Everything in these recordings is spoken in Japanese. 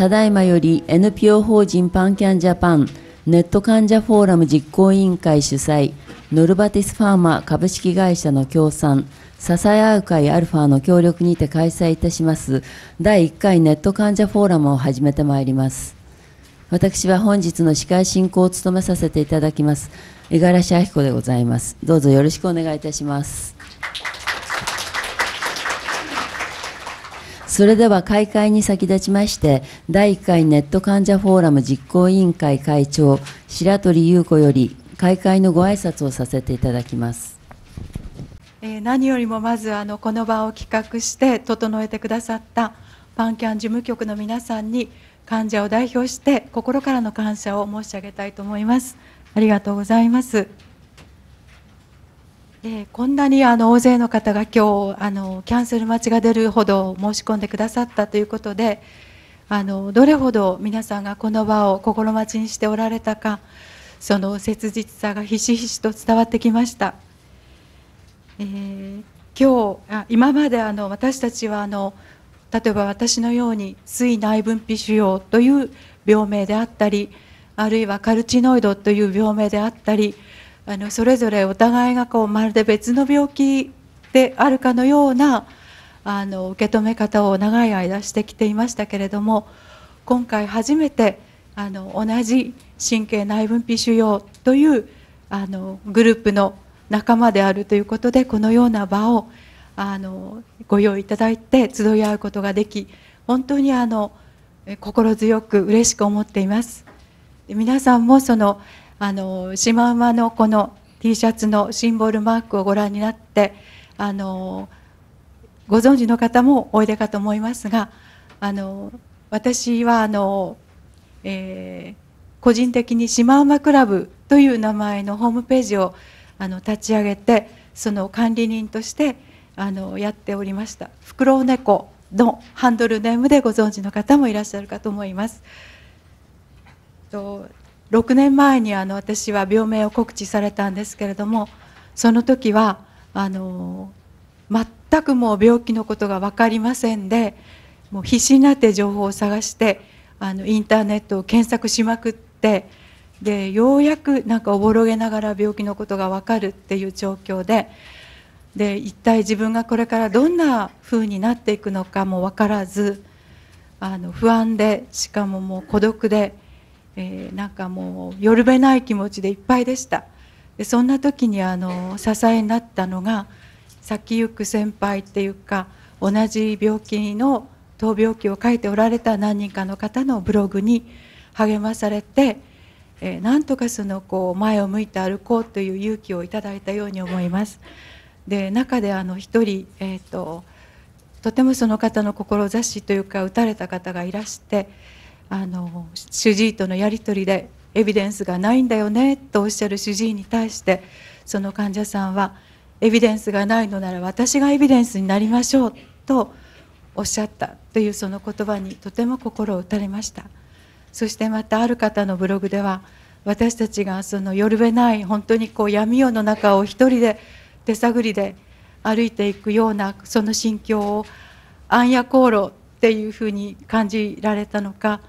ただいまより NPO 法人パンキャンジャパンネット患者フォーラム実行委員会主催ノルバティスファーマ株式会社の協賛支え合う会アルファの協力にて開催いたします第1回ネット患者フォーラムを始めてまいります私は本日の司会進行を務めさせていただきます五十嵐明子でございますどうぞよろしくお願いいたしますそれでは開会に先立ちまして、第1回ネット患者フォーラム実行委員会会長、白鳥優子より、開会のご挨拶をさせていただきます。え何よりもまずあのこの場を企画して整えてくださったパンキャン事務局の皆さんに患者を代表して心からの感謝を申し上げたいと思います。ありがとうございます。でこんなにあの大勢の方が今日あのキャンセル待ちが出るほど申し込んでくださったということであのどれほど皆さんがこの場を心待ちにしておられたかその切実さがひしひしと伝わってきました。えー、今日あ今まであの私たちはあの例えば私のように膵内分泌腫瘍という病名であったりあるいはカルチノイドという病名であったりあのそれぞれお互いがこうまるで別の病気であるかのようなあの受け止め方を長い間してきていましたけれども今回初めてあの同じ神経内分泌腫瘍というあのグループの仲間であるということでこのような場をあのご用意いただいて集い合うことができ本当にあの心強く嬉しく思っています。皆さんもそのあのシマウマのこの T シャツのシンボルマークをご覧になってあのご存知の方もおいでかと思いますがあの私はあの、えー、個人的にシマウマクラブという名前のホームページをあの立ち上げてその管理人としてあのやっておりました「フクロウ猫」のハンドルネームでご存知の方もいらっしゃるかと思います。と6年前にあの私は病名を告知されたんですけれどもその時はあの全くもう病気のことが分かりませんでもう必死になって情報を探してあのインターネットを検索しまくってでようやくなんかおぼろげながら病気のことが分かるっていう状況でで一体自分がこれからどんな風になっていくのかも分からずあの不安でしかももう孤独でえー、なんかもうよるべない気持ちでいっぱいでしたでそんな時にあの支えになったのが先行く先輩っていうか同じ病気の闘病記を書いておられた何人かの方のブログに励まされて、えー、なんとかそのこう前を向いて歩こうという勇気をいただいたように思います。で中であの一人、えーととてもその方の志というか打たれた方がいらしてあの主治医とのやり取りでエビデンスがないんだよねとおっしゃる主治医に対してその患者さんはエビデンスがないのなら私がエビデンスになりましょうとおっしゃったというその言葉にとても心を打たれましたそしてまたある方のブログでは私たちがそのよるべない本当にこう闇夜の中を一人で手探りで歩いていくようなその心境を暗夜航路っていうふうに感じられたのか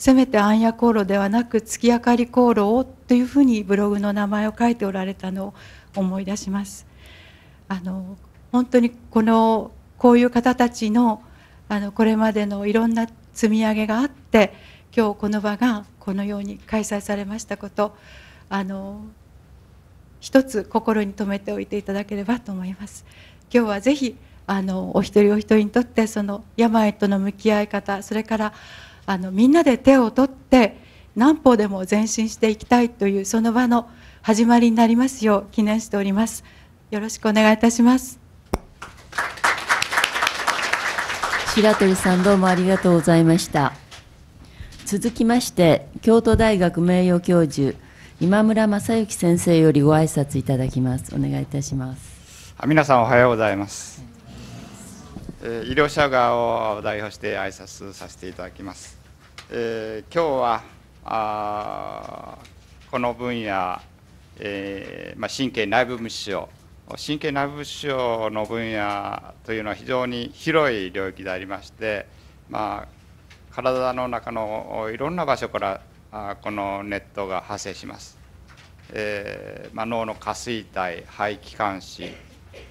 せめて暗夜航路ではなく月明かり航路をというふうにブログの名前を書いておられたのを思い出します。あの本当にこのこういう方たちのあのこれまでのいろんな積み上げがあって今日この場がこのように開催されましたことあの一つ心に留めておいていただければと思います。今日はぜひあのお一人お一人にとってその病との向き合い方それからあのみんなで手を取って何歩でも前進していきたいというその場の始まりになりますよう記念しております。よろしくお願いいたします。白鳥さんどうもありがとうございました。続きまして京都大学名誉教授今村正幸先生よりご挨拶いただきます。お願いいたします。皆さんおはようございます。医療者側を代表して挨拶させていただきます。えー、今日はあこの分野、えーまあ、神経内部物質を神経内部物質の分野というのは非常に広い領域でありまして、まあ、体の中のいろんな場所からあこのネットが発生します、えーまあ、脳の下垂体肺気管支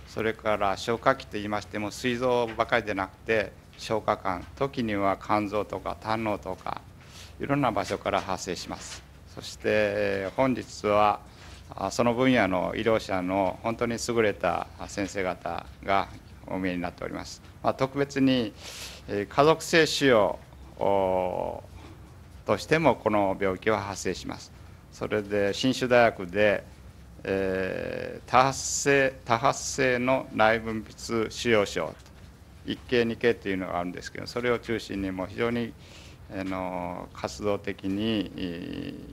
それから消化器といいましても膵臓ばかりでなくて消化管時には肝臓とか胆のとかいろんな場所から発生しますそして本日はその分野の医療者の本当に優れた先生方がお見えになっております、まあ、特別に家族性腫瘍としてもこの病気は発生しますそれで信州大学で、えー、多発性多発性の内分泌腫瘍症1系2系というのがあるんですけどそれを中心にも非常にあの活動的に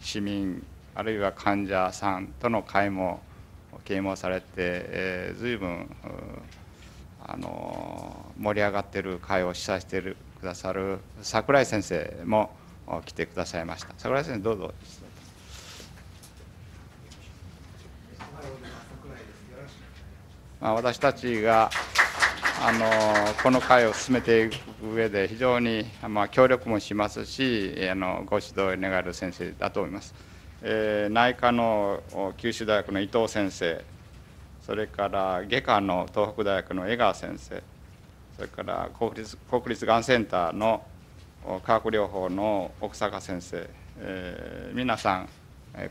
市民あるいは患者さんとの会も啓蒙されて、えー、随分あの盛り上がってる会を主催してるくださる櫻井先生も来てくださいました櫻井先生どうぞまあ、私たちがあのこの会を進めていく上で非常に、まあ、協力もしますしあのご指導を願える先生だと思います、えー、内科の九州大学の伊藤先生それから外科の東北大学の江川先生それから国立国立がんセンターの化学療法の奥坂先生、えー、皆さん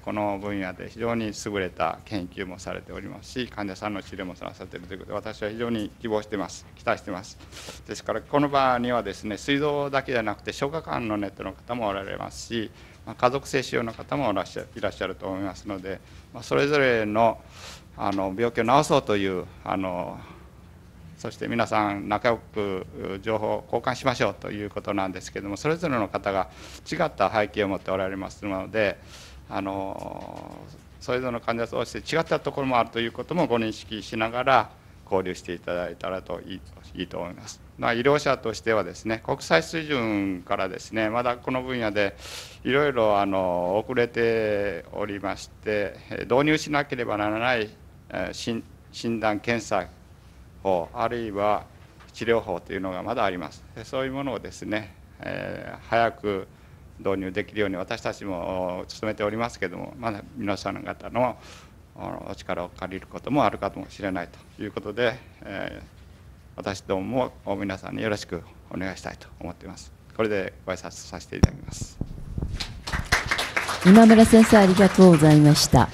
この分野で非常に優れた研究もされておりますし患者さんの治療もなさっているということで私は非常に希望してます期待してますですからこの場にはですね水道だけじゃなくて消化管のネットの方もおられますし家族性腫瘍の方もいらっしゃると思いますのでそれぞれのあの病気を治そうというあのそして皆さん仲良く情報を交換しましょうということなんですけどもそれぞれの方が違った背景を持っておられますのであのそれぞれの患者を通して違ったところもあるということもご認識しながら交流していただいたらといいいいと思います。まあ、医療者としてはですね国際水準からですねまだこの分野でいろいろあの遅れておりまして導入しなければならない診断検査法あるいは治療法というのがまだありますそういうものをですね、えー、早く導入できるように私たちも努めておりますけれどもまだ皆さん方のお力を借りることもあるかもしれないということで、え私どもも皆さんによろしくお願いしたいと思っています。これでご挨拶させていただきます。今村先生ありがとうございました。